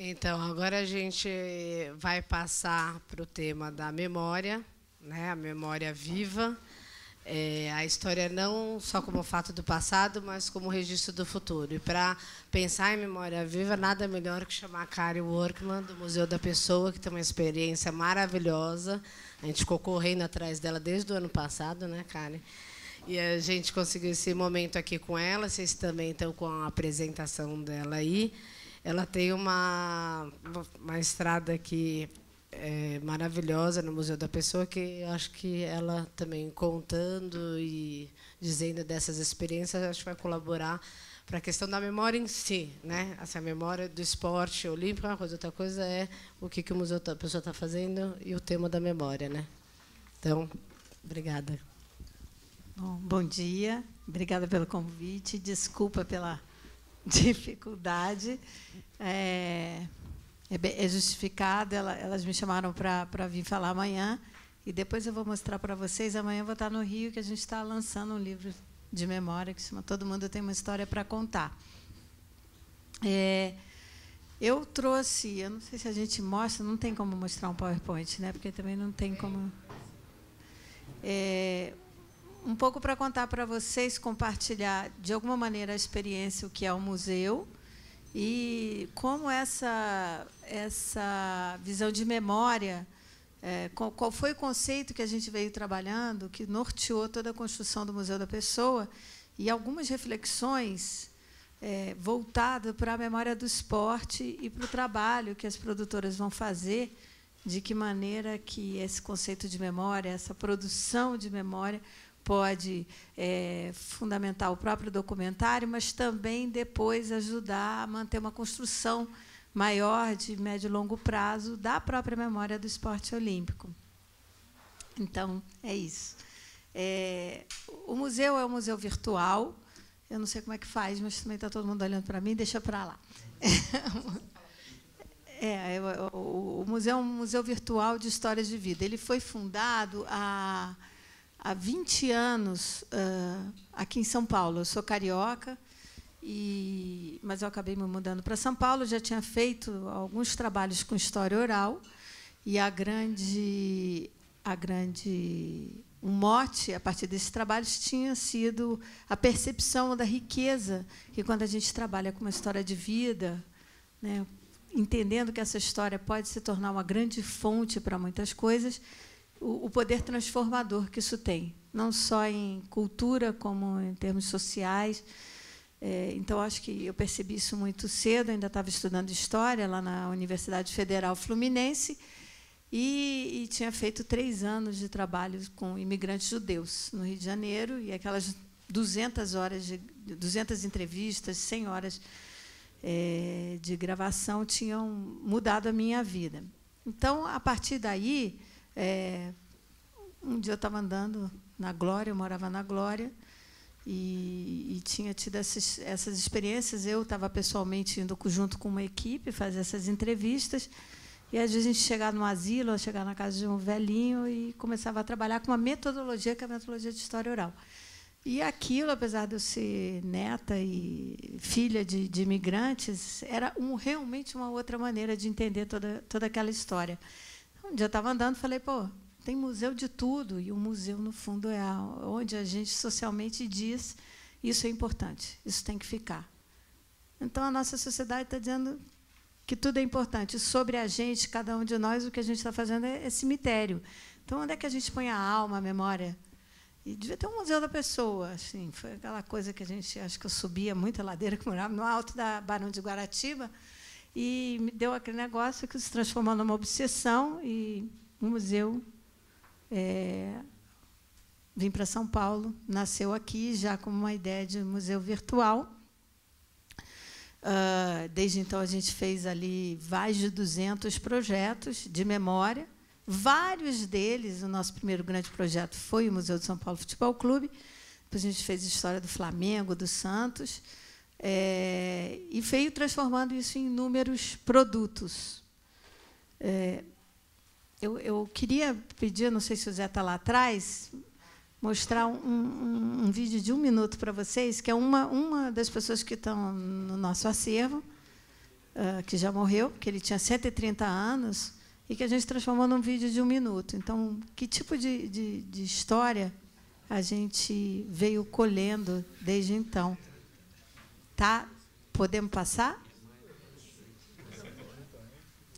Então, agora a gente vai passar para o tema da memória, né? a memória viva. É, a história não só como fato do passado, mas como registro do futuro. E para pensar em memória viva, nada melhor que chamar a Karen Workman, do Museu da Pessoa, que tem uma experiência maravilhosa. A gente ficou correndo atrás dela desde o ano passado, né, Karen? E a gente conseguiu esse momento aqui com ela. Vocês também estão com a apresentação dela aí. Ela tem uma, uma estrada que é maravilhosa no Museu da Pessoa, que acho que ela também contando e dizendo dessas experiências, acho que vai colaborar para a questão da memória em si, né? Assim, a memória do esporte olímpico é uma coisa, outra coisa é o que, que o museu da tá, pessoa está fazendo e o tema da memória, né? Então, obrigada. Bom, bom dia, obrigada pelo convite, desculpa pela dificuldade. É, é, é justificada. Ela, elas me chamaram para vir falar amanhã. E depois eu vou mostrar para vocês. Amanhã eu vou estar no Rio, que a gente está lançando um livro de memória que se chama Todo Mundo Tem uma História para Contar. É, eu trouxe, eu não sei se a gente mostra, não tem como mostrar um PowerPoint, né? Porque também não tem como. É, um pouco para contar para vocês, compartilhar de alguma maneira a experiência o que é o museu e como essa essa visão de memória, é, qual, qual foi o conceito que a gente veio trabalhando que norteou toda a construção do Museu da Pessoa e algumas reflexões é, voltadas para a memória do esporte e para o trabalho que as produtoras vão fazer de que maneira que esse conceito de memória, essa produção de memória, pode é, fundamentar o próprio documentário, mas também depois ajudar a manter uma construção maior de médio e longo prazo da própria memória do esporte olímpico. Então, é isso. É, o museu é um museu virtual. Eu não sei como é que faz, mas também está todo mundo olhando para mim, deixa para lá. É, o, o, museu é um museu virtual de histórias de vida. Ele foi fundado há há 20 anos uh, aqui em São Paulo. Eu sou carioca, e, mas eu acabei me mudando para São Paulo. Já tinha feito alguns trabalhos com história oral. E a grande, a grande um mote a partir desses trabalhos tinha sido a percepção da riqueza que quando a gente trabalha com uma história de vida, né, entendendo que essa história pode se tornar uma grande fonte para muitas coisas, o, poder transformador que isso tem, não só em cultura, como em termos sociais. É, então, acho que eu percebi isso muito cedo, ainda estava estudando História lá na Universidade Federal Fluminense, e, e, tinha feito três anos de trabalho com imigrantes judeus no Rio de Janeiro, e aquelas 200 horas, de, 200 entrevistas, 100 horas é, de gravação tinham mudado a minha vida. Então, a partir daí, é, um dia eu estava andando na Glória, eu morava na Glória, e, e tinha tido essas, essas experiências. Eu estava pessoalmente indo junto com uma equipe fazer essas entrevistas. E às vezes a gente chegava no asilo, ou chegava na casa de um velhinho e começava a trabalhar com uma metodologia que é a metodologia de história oral. E aquilo, apesar de eu ser neta e filha de, de imigrantes, era um, realmente uma outra maneira de entender toda, toda aquela história. Um dia eu estava andando e falei, pô, tem museu de tudo, e o museu, no fundo, é onde a gente socialmente diz isso é importante, isso tem que ficar. Então, a nossa sociedade está dizendo que tudo é importante. Sobre a gente, cada um de nós, o que a gente está fazendo é, é cemitério. Então, onde é que a gente põe a alma, a memória? E devia ter um museu da pessoa. Assim, foi aquela coisa que a gente, acho que eu subia muita ladeira, que morava no alto da Barão de Guaratiba, e me deu aquele negócio que se transformou numa obsessão e o museu é, vim para São Paulo, nasceu aqui já como uma ideia de museu virtual. Uh, desde então, a gente fez ali mais de 200 projetos de memória. Vários deles, o nosso primeiro grande projeto foi o Museu de São Paulo Futebol Clube. Depois a gente fez a história do Flamengo, do Santos. É, e veio transformando isso em inúmeros produtos. É, eu, eu, queria pedir, não sei se o Zé está lá atrás, mostrar um, um, um vídeo de um minuto para vocês, que é uma, uma das pessoas que estão no nosso acervo, uh, que já morreu, que ele tinha 130 anos, e que a gente transformou num vídeo de um minuto. Então, que tipo de, de, de história a gente veio colhendo desde então? Tá? Podemos passar?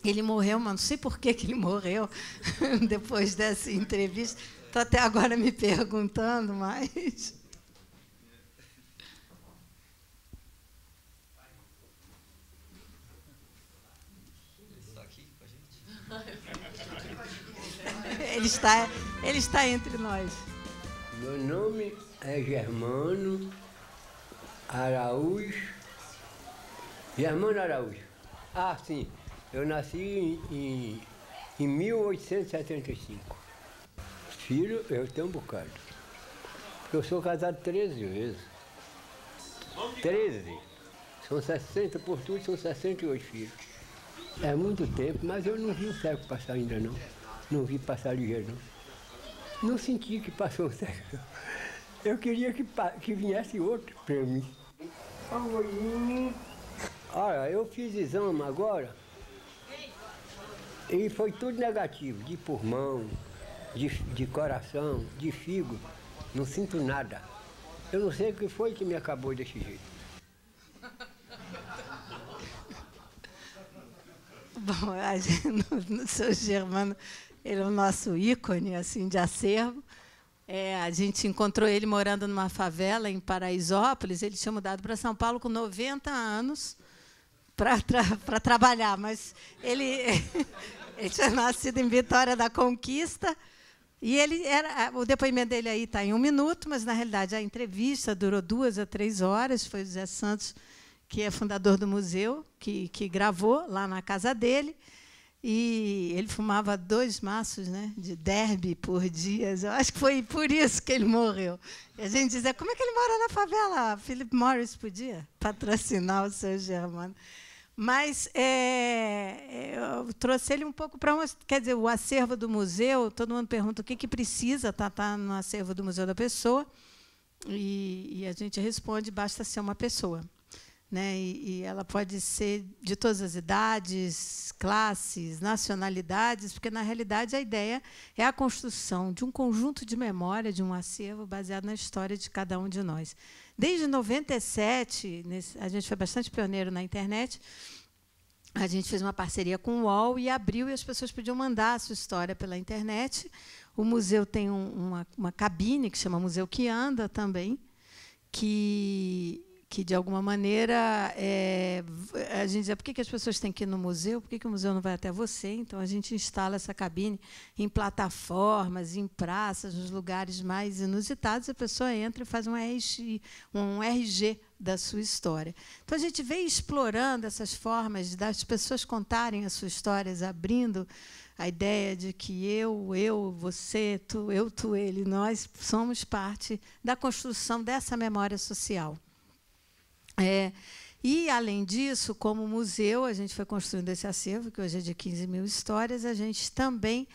Ele morreu, mas não sei por que, que ele morreu depois dessa entrevista. Estou até agora me perguntando, mas. Ele está, ele está entre nós. Meu nome é Germano Araújo, Germano Araújo. Ah, sim, eu nasci em, em 1875. Filho, eu tenho um bocado. Eu sou casado 13 vezes. 13. São 60 por tudo, são 68 filhos. É muito tempo, mas eu não vi o século passar ainda não. Não vi passar ligeiro não. Não senti que passou o século. Eu queria que, que viesse outro para mim. Olha, eu fiz exame agora e foi tudo negativo, de pulmão, de, de coração, de fígado, não sinto nada. Eu não sei o que foi que me acabou desse jeito. Bom, a gente, o seu Germano, ele é o nosso ícone assim, de acervo. É, a gente encontrou ele morando numa favela em Paraisópolis. Ele tinha mudado para São Paulo com 90 anos para tra trabalhar, mas ele, ele tinha nascido em Vitória da Conquista. E ele era, o depoimento dele aí está em um minuto, mas na realidade a entrevista durou duas a três horas. Foi o José Santos, que é fundador do museu, que, que gravou lá na casa dele. E ele fumava dois maços né, de derby por dia. Eu acho que foi por isso que ele morreu. E a gente dizia, como é que ele mora na favela? Philip Morris podia patrocinar o seu Germano. Mas é, eu trouxe ele um pouco para onde. Quer dizer, o acervo do museu, todo mundo pergunta o que, que precisa estar tá, tá no acervo do Museu da Pessoa. E, e a gente responde: basta ser uma pessoa. Né? E, e, ela pode ser de todas as idades, classes, nacionalidades, porque na realidade a ideia é a construção de um conjunto de memória, de um acervo baseado na história de cada um de nós. Desde 97, nesse, a gente foi bastante pioneiro na internet. A gente fez uma parceria com o UOL e abriu e as pessoas podiam mandar a sua história pela internet. O museu tem um, uma, uma cabine que chama Museu que Anda também, que que de alguma maneira é, a gente diz, é, por que, que as pessoas têm que ir no museu, por que, que o museu não vai até você? Então a gente instala essa cabine em plataformas, em praças, nos lugares mais inusitados, a pessoa entra e faz um, RG, um RG da sua história. Então a gente vem explorando essas formas das pessoas contarem as suas histórias, abrindo a ideia de que eu, eu, você, tu, eu, tu, ele, nós somos parte da construção dessa memória social. É, e, além disso, como museu, a gente foi construindo esse acervo, que hoje é de 15 mil histórias, a gente também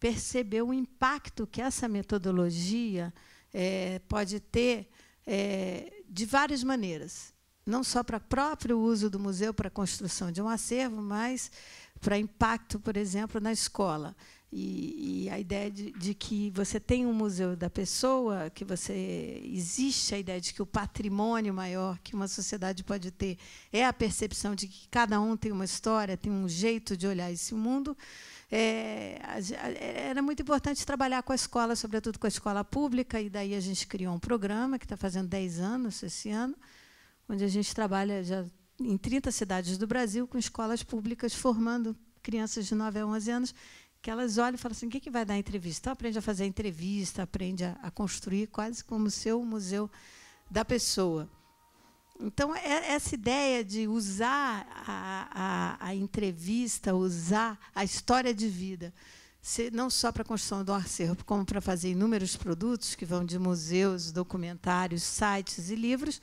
percebeu o impacto que essa metodologia é, pode ter é, de várias maneiras. Não só para o próprio uso do museu, para a construção de um acervo, mas para impacto, por exemplo, na escola. E, e, a ideia de, de, que você tem um museu da pessoa, que você existe a ideia de que o patrimônio maior que uma sociedade pode ter é a percepção de que cada um tem uma história, tem um jeito de olhar esse mundo. É, era muito importante trabalhar com a escola, sobretudo com a escola pública, e daí a gente criou um programa que está fazendo 10 anos esse ano, onde a gente trabalha já em 30 cidades do Brasil com escolas públicas formando crianças de 9 a 11 anos que elas olham e falam assim: o que, que vai dar entrevista? Então, aprende a fazer entrevista, aprende a, a construir quase como ser o museu da pessoa. Então, é, essa ideia de usar a, a, a, entrevista, usar a história de vida, não só para a construção do acervo, como para fazer inúmeros produtos que vão de museus, documentários, sites e livros,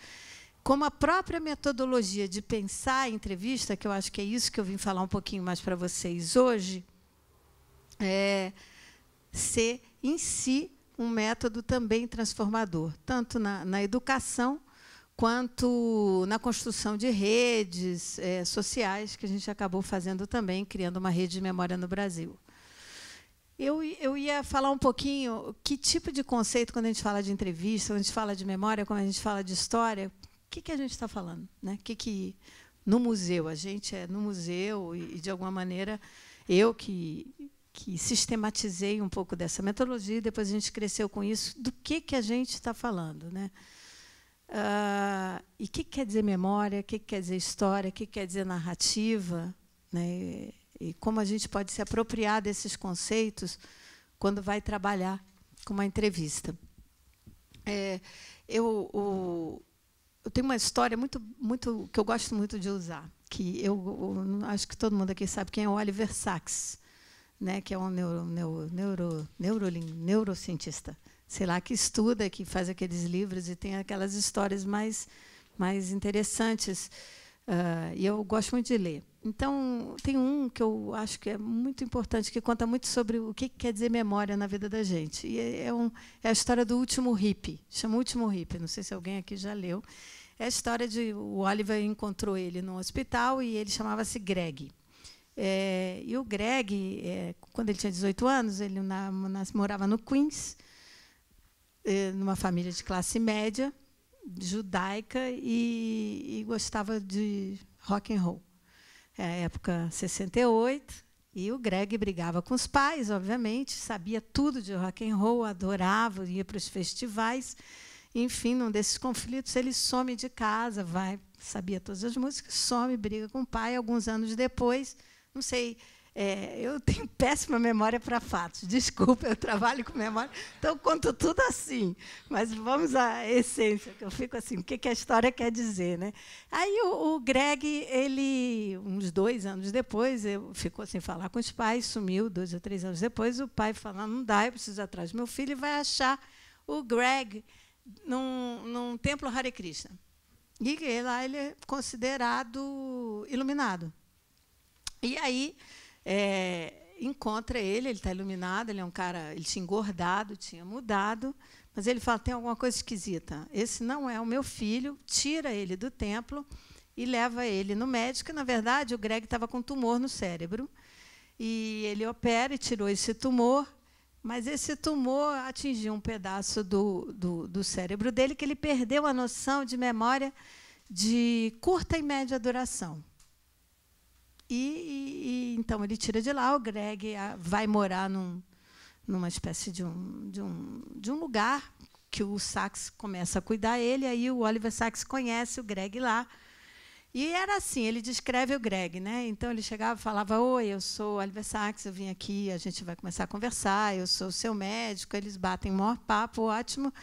como a própria metodologia de pensar a entrevista, que eu acho que é isso que eu vim falar um pouquinho mais para vocês hoje é, ser em si um método também transformador, tanto na, na educação quanto na construção de redes é, sociais, que a gente acabou fazendo também, criando uma rede de memória no Brasil. Eu, eu ia falar um pouquinho que tipo de conceito, quando a gente fala de entrevista, quando a gente fala de memória, quando a gente fala de história, o que, que a gente está falando? Né? Que que, no museu, a gente é no museu e, de alguma maneira, eu que que sistematizei um pouco dessa metodologia, e depois a gente cresceu com isso, do que, que a gente está falando. Né? Uh, e o que quer dizer memória, o que quer dizer história, o que quer dizer narrativa, né? E, e, como a gente pode se apropriar desses conceitos quando vai trabalhar com uma entrevista. É, eu, o, eu tenho uma história muito, muito que eu gosto muito de usar, que eu, eu acho que todo mundo aqui sabe quem é o Oliver Sacks né, que é um neuro, neuro, neuro, neuro, neurocientista, sei lá, que estuda, que faz aqueles livros e tem aquelas histórias mais, mais interessantes. Uh, e eu gosto muito de ler. Então, tem um que eu acho que é muito importante, que conta muito sobre o que quer dizer memória na vida da gente. E é, é um, é a história do último hippie, chama o Último Hippie, não sei se alguém aqui já leu. É a história de o Oliver encontrou ele no hospital e ele chamava-se Greg. É, e o Greg, é, quando ele tinha 18 anos, ele na, morava no Queens, é, numa família de classe média, judaica, e, e gostava de rock and roll. É a época 68, e o Greg brigava com os pais, obviamente, sabia tudo de rock and roll, adorava, ia para os festivais. Enfim, num desses conflitos, ele some de casa, vai, sabia todas as músicas, some, briga com o pai. Alguns anos depois, não sei, é, eu tenho péssima memória para fatos. Desculpa, eu trabalho com memória, então conto tudo assim. Mas vamos à essência, que eu fico assim, o que, que a história quer dizer, né? Aí o, o, Greg, ele, uns dois anos depois, eu, ficou sem falar com os pais, sumiu. Dois ou três anos depois, o pai falou: não dá, eu preciso ir atrás do meu filho e vai achar o Greg num, num templo Hare Krishna. E lá ele é considerado iluminado. E aí é, encontra ele, ele está iluminado, ele é um cara, ele tinha engordado, tinha mudado, mas ele fala: tem alguma coisa esquisita. Esse não é o meu filho, tira ele do templo e leva ele no médico. Na verdade, o Greg estava com um tumor no cérebro. E ele opera e tirou esse tumor, mas esse tumor atingiu um pedaço do, do, do, cérebro dele que ele perdeu a noção de memória de curta e média duração. E, e, então ele tira de lá, o Greg ah, vai morar num, numa espécie de um, de, um, de um lugar que o Sachs começa a cuidar ele, aí o Oliver Sachs conhece o Greg lá. E era assim, ele descreve o Greg, né? Então ele chegava e falava: "Oi, eu sou o Oliver Sachs, eu vim aqui, a gente vai começar a conversar, eu sou seu médico". Eles batem o maior papo, ótimo.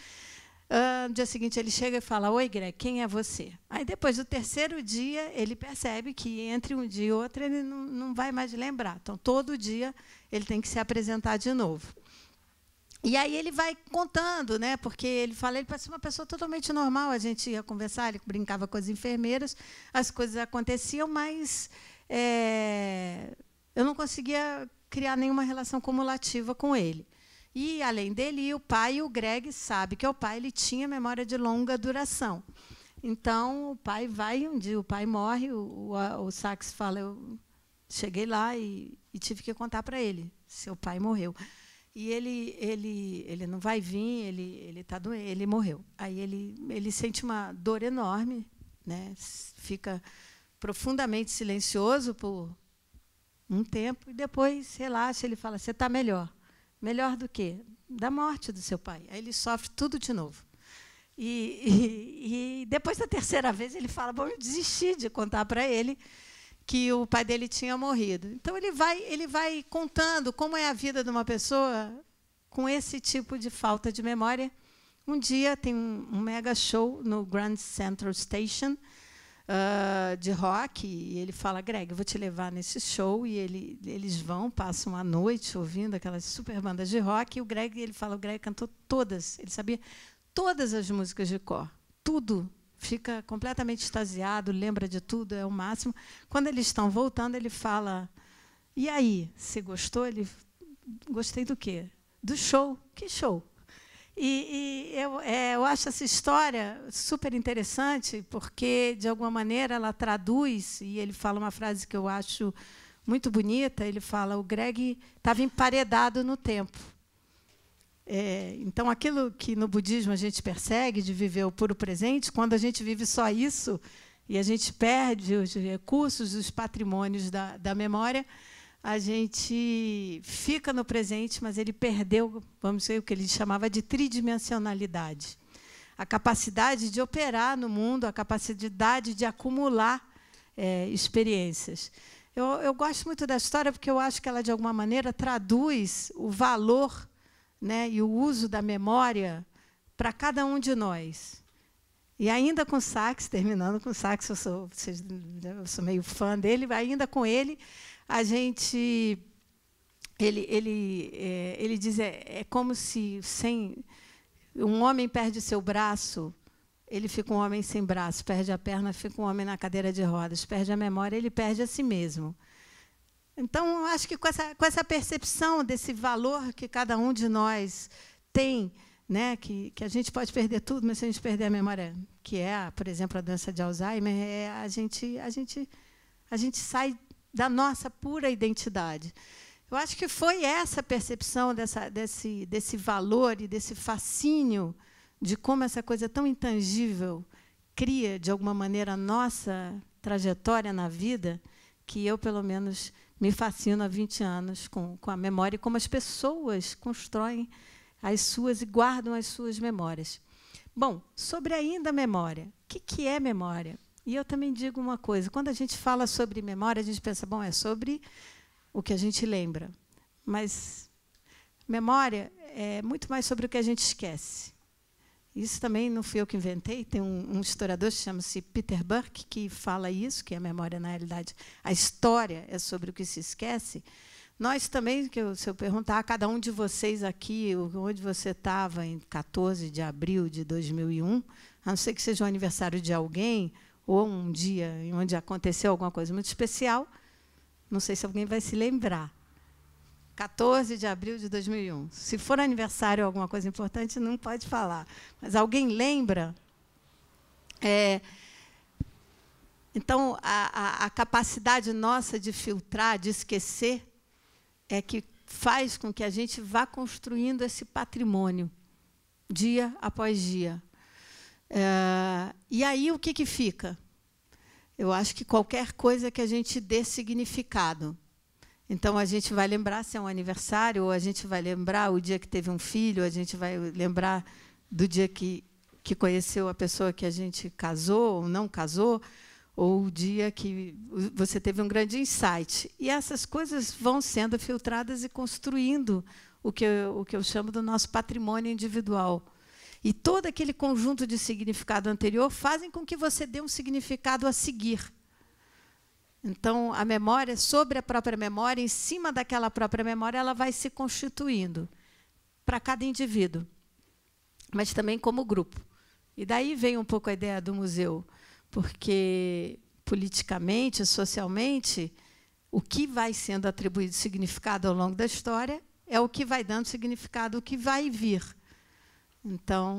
Uh, no dia seguinte ele chega e fala: Oi, Greg, quem é você? Aí depois do terceiro dia ele percebe que entre um dia e outro ele não, não vai mais lembrar. Então todo dia ele tem que se apresentar de novo. E aí ele vai contando, né? Porque ele fala, ele parece uma pessoa totalmente normal. A gente ia conversar, ele brincava com as enfermeiras, as coisas aconteciam, mas é, eu não conseguia criar nenhuma relação cumulativa com ele. E além dele, o pai e o Greg sabe que é o pai ele tinha memória de longa duração. Então o pai vai um dia, o pai morre, o, o, o Sax fala, eu cheguei lá e, e tive que contar para ele, seu pai morreu. E ele, ele, ele não vai vir, ele, ele tá doente, ele morreu. Aí ele, ele sente uma dor enorme, né? Fica profundamente silencioso por um tempo e depois relaxa, ele fala, você está melhor. Melhor do que? Da morte do seu pai. Aí ele sofre tudo de novo. E, e, e depois da terceira vez ele fala: Bom, eu desisti de contar para ele que o pai dele tinha morrido. Então ele vai, ele vai contando como é a vida de uma pessoa com esse tipo de falta de memória. Um dia tem um, um mega show no Grand Central Station uh, de rock. E ele fala, Greg, eu vou te levar nesse show. E ele, eles vão, passam a noite ouvindo aquelas super bandas de rock. E o Greg, ele fala, o Greg cantou todas. Ele sabia todas as músicas de cor. Tudo, fica completamente extasiado, lembra de tudo, é o máximo. Quando eles estão voltando, ele fala: E aí, você gostou? Ele, gostei do quê? Do show. Que show? E, e eu, é, eu acho essa história super interessante, porque, de alguma maneira, ela traduz, e ele fala uma frase que eu acho muito bonita, ele fala, o Greg estava emparedado no tempo. É, então, aquilo que no budismo a gente persegue, de viver o puro presente, quando a gente vive só isso e a gente perde os recursos, os patrimônios da, da memória, a gente fica no presente, mas ele perdeu, vamos dizer, o que ele chamava de tridimensionalidade. A capacidade de operar no mundo, a capacidade de acumular é, experiências. Eu, eu gosto muito da história porque eu acho que ela, de alguma maneira, traduz o valor né, e o uso da memória para cada um de nós. E ainda com o Sax, terminando com Sax, eu sou, eu sou meio fã dele, ainda com ele, a gente. Ele, ele, é, ele diz: é, é como se sem, um homem perde seu braço, ele fica um homem sem braço, perde a perna, fica um homem na cadeira de rodas, perde a memória, ele perde a si mesmo. Então, acho que com essa, com essa percepção desse valor que cada um de nós tem, né, que, que a gente pode perder tudo, mas se a gente perder a memória, que é, por exemplo, a doença de Alzheimer, é, a, gente, a, gente, a gente sai da nossa pura identidade. Eu acho que foi essa percepção dessa, desse, desse valor e desse fascínio de como essa coisa tão intangível cria, de alguma maneira, a nossa trajetória na vida, que eu, pelo menos, me fascino há 20 anos com, com a memória e como as pessoas constroem as suas e guardam as suas memórias. Bom, sobre ainda a memória. O que, que é memória? E eu também digo uma coisa: quando a gente fala sobre memória, a gente pensa, bom, é sobre o que a gente lembra. Mas memória é muito mais sobre o que a gente esquece. Isso também não fui eu que inventei. Tem um, um historiador que chama-se Peter Burke que fala isso, que é a memória, na realidade, a história é sobre o que se esquece. Nós também, que eu, se eu perguntar a cada um de vocês aqui onde você estava em 14 de abril de 2001, a não ser que seja o aniversário de alguém, ou um dia onde aconteceu alguma coisa muito especial, não sei se alguém vai se lembrar. 14 de abril de 2001. Se for aniversário ou alguma coisa importante, não pode falar. Mas alguém lembra? É, então, a, a, a capacidade nossa de filtrar, de esquecer, é que faz com que a gente vá construindo esse patrimônio dia após dia. É, e aí o que, que fica? Eu acho que qualquer coisa que a gente dê significado. Então a gente vai lembrar se é um aniversário, ou a gente vai lembrar o dia que teve um filho, a gente vai lembrar do dia que, que conheceu a pessoa que a gente casou ou não casou, ou o dia que você teve um grande insight. E essas coisas vão sendo filtradas e construindo o que eu, o que eu chamo do nosso patrimônio individual. E todo aquele conjunto de significado anterior fazem com que você dê um significado a seguir. Então, a memória, sobre a própria memória, em cima daquela própria memória, ela vai se constituindo para cada indivíduo, mas também como grupo. E daí vem um pouco a ideia do museu, porque politicamente, socialmente, o que vai sendo atribuído significado ao longo da história é o que vai dando significado, o que vai vir. Então,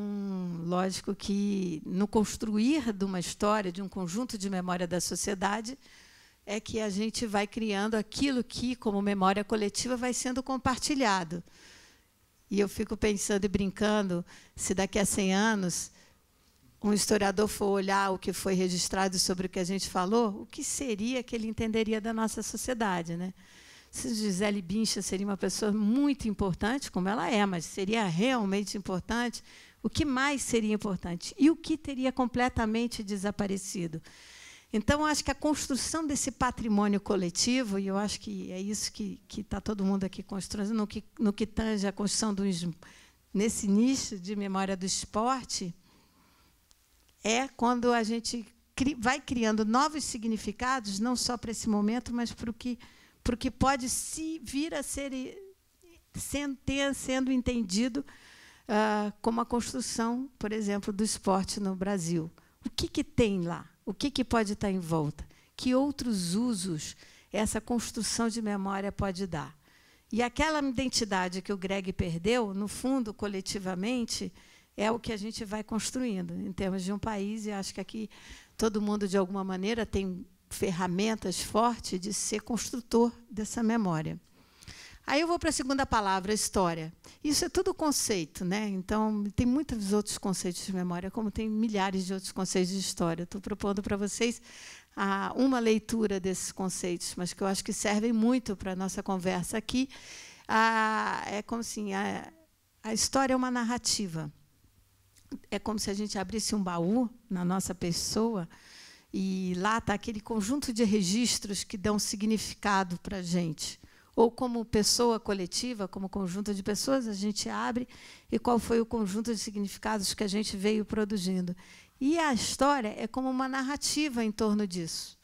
lógico que no construir de uma história, de um conjunto de memória da sociedade, é que a gente vai criando aquilo que, como memória coletiva, vai sendo compartilhado. E eu fico pensando e brincando se daqui a 100 anos um historiador for olhar o que foi registrado sobre o que a gente falou, o que seria que ele entenderia da nossa sociedade, né? se Gisele Bincha seria uma pessoa muito importante, como ela é, mas seria realmente importante, o que mais seria importante? E o que teria completamente desaparecido? Então, acho que a construção desse patrimônio coletivo, e eu acho que é isso que está todo mundo aqui construindo, no que, no que tange a construção do nesse nicho de memória do esporte, é quando a gente vai criando novos significados, não só para esse momento, mas para o que porque pode se vir a ser ter sendo entendido uh, como a construção, por exemplo, do esporte no Brasil. O que, que tem lá? O que, que pode estar em volta? Que outros usos essa construção de memória pode dar? E aquela identidade que o Greg perdeu, no fundo, coletivamente, é o que a gente vai construindo em termos de um país. E acho que aqui todo mundo, de alguma maneira, tem ferramentas fortes de ser construtor dessa memória. Aí eu vou para a segunda palavra, história. Isso é tudo conceito, né? Então, tem muitos outros conceitos de memória, como tem milhares de outros conceitos de história. Estou propondo para vocês ah, uma leitura desses conceitos, mas que eu acho que servem muito para a nossa conversa aqui. Ah, é como assim, a, a história é uma narrativa. É como se a gente abrisse um baú na nossa pessoa e lá está aquele conjunto de registros que dão significado para a gente. Ou como pessoa coletiva, como conjunto de pessoas, a gente abre e qual foi o conjunto de significados que a gente veio produzindo. E a história é como uma narrativa em torno disso.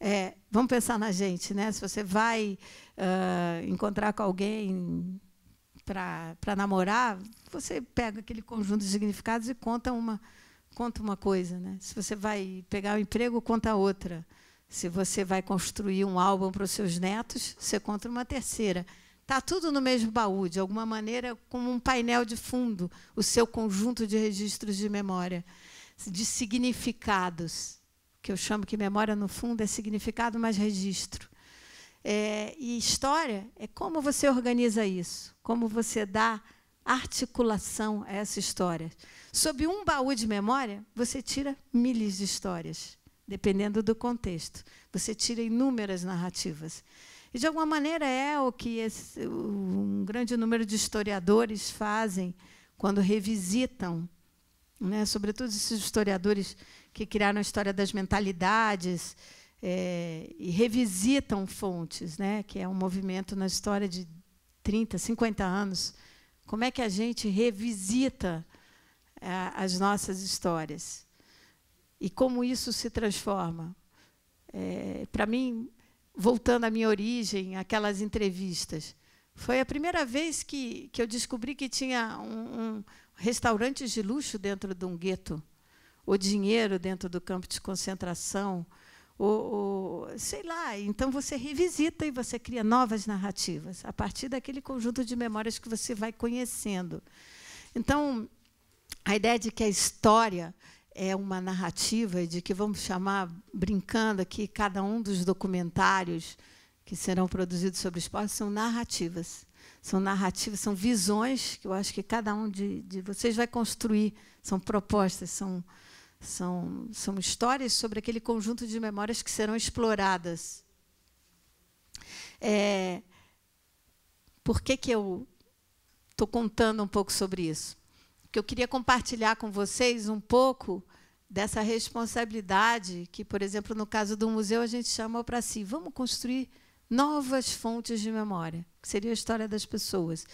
É, vamos pensar na gente, né? Se você vai uh, encontrar com alguém para namorar, você pega aquele conjunto de significados e conta uma conta uma coisa, né? Se você vai pegar um emprego, conta outra. Se você vai construir um álbum para os seus netos, você conta uma terceira. Está tudo no mesmo baú, de alguma maneira, como um painel de fundo, o seu conjunto de registros de memória, de significados, que eu chamo que memória, no fundo, é significado mais registro. É, e história é como você organiza isso, como você dá articulação a essa história. Sob um baú de memória, você tira milhas de histórias, dependendo do contexto. Você tira inúmeras narrativas. E, de alguma maneira, é o que esse, um grande número de historiadores fazem quando revisitam, né? sobretudo esses historiadores que criaram a história das mentalidades é, e revisitam fontes, né? que é um movimento na história de 30, 50 anos como é que a gente revisita a, é, as nossas histórias? E como isso se transforma? É, Para mim, voltando à minha origem, aquelas entrevistas, foi a primeira vez que, que eu descobri que tinha um, um restaurantes de luxo dentro de um gueto, o dinheiro dentro do campo de concentração, o, o, sei lá, então você revisita e você cria novas narrativas a partir daquele conjunto de memórias que você vai conhecendo. Então, a ideia de que a história é uma narrativa de que vamos chamar, brincando aqui, cada um dos documentários que serão produzidos sobre esporte são narrativas. São narrativas, são visões que eu acho que cada um de, de vocês vai construir, são propostas, são são, são histórias sobre aquele conjunto de memórias que serão exploradas. É, por que, que eu estou contando um pouco sobre isso? Porque eu queria compartilhar com vocês um pouco dessa responsabilidade que, por exemplo, no caso do museu, a gente chamou para si: vamos construir novas fontes de memória, que seria a história das pessoas.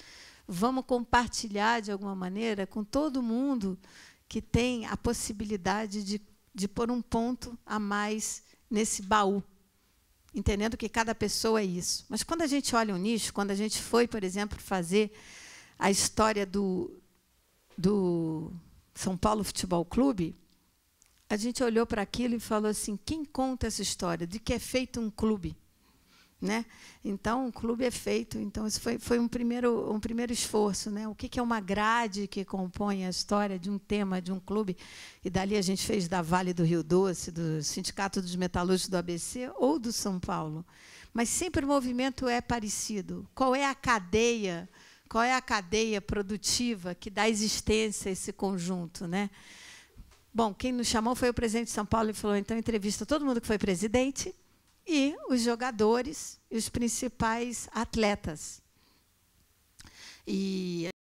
Vamos compartilhar de alguma maneira com todo mundo que tem a possibilidade de, de pôr um ponto a mais nesse baú, entendendo que cada pessoa é isso. Mas quando a gente olha o um nicho, quando a gente foi, por exemplo, fazer a história do, do São Paulo Futebol Clube, a gente olhou para aquilo e falou assim: quem conta essa história? De que é feito um clube? Né? Então, o clube é feito. Então, isso foi, foi um, primeiro, um primeiro esforço. Né? O que, que, é uma grade que compõe a história de um tema, de um clube? E dali a gente fez da Vale do Rio Doce, do Sindicato dos Metalúrgicos do ABC ou do São Paulo. Mas sempre o movimento é parecido. Qual é a cadeia? Qual é a cadeia produtiva que dá existência a esse conjunto? Né? Bom, quem nos chamou foi o presidente de São Paulo e falou: então, entrevista todo mundo que foi presidente e os jogadores e os principais atletas. E